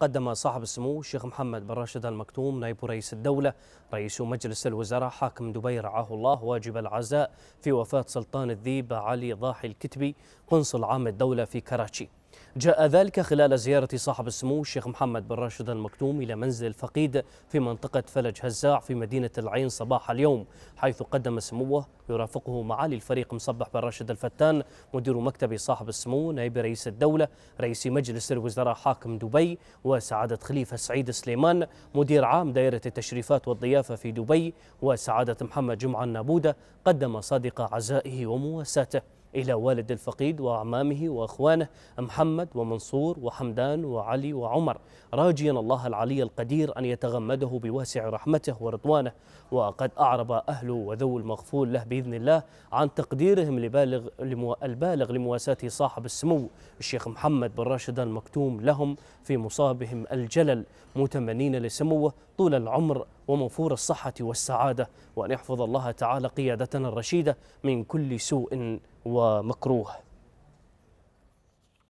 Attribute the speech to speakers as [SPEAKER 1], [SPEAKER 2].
[SPEAKER 1] قدم صاحب السمو الشيخ محمد بن راشد المكتوم نائب رئيس الدولة رئيس مجلس الوزراء حاكم دبي رعاه الله واجب العزاء في وفاة سلطان الذيب علي ضاحي الكتبي قنصل عام الدولة في كراتشي جاء ذلك خلال زيارة صاحب السمو الشيخ محمد بن راشد المكتوم إلى منزل الفقيد في منطقة فلج هزاع في مدينة العين صباح اليوم حيث قدم سموه يرافقه معالي الفريق مصبح بن راشد الفتان مدير مكتب صاحب السمو نائب رئيس الدولة رئيس مجلس الوزراء حاكم دبي وسعادة خليفة سعيد سليمان مدير عام دائرة التشريفات والضيافة في دبي وسعادة محمد جمعة النابودة قدم صادق عزائه ومواساته إلى والد الفقيد وأعمامه وأخوانه محمد ومنصور وحمدان وعلي وعمر راجيا الله العلي القدير أن يتغمده بواسع رحمته ورضوانه وقد أعرب أهل وذو المغفول له بإذن الله عن تقديرهم لبالغ لمو... البالغ لمواساة صاحب السمو الشيخ محمد بن راشد المكتوم لهم في مصابهم الجلل متمنين لسموه طول العمر وموفور الصحة والسعادة وأن يحفظ الله تعالى قيادتنا الرشيدة من كل سوء ومكروه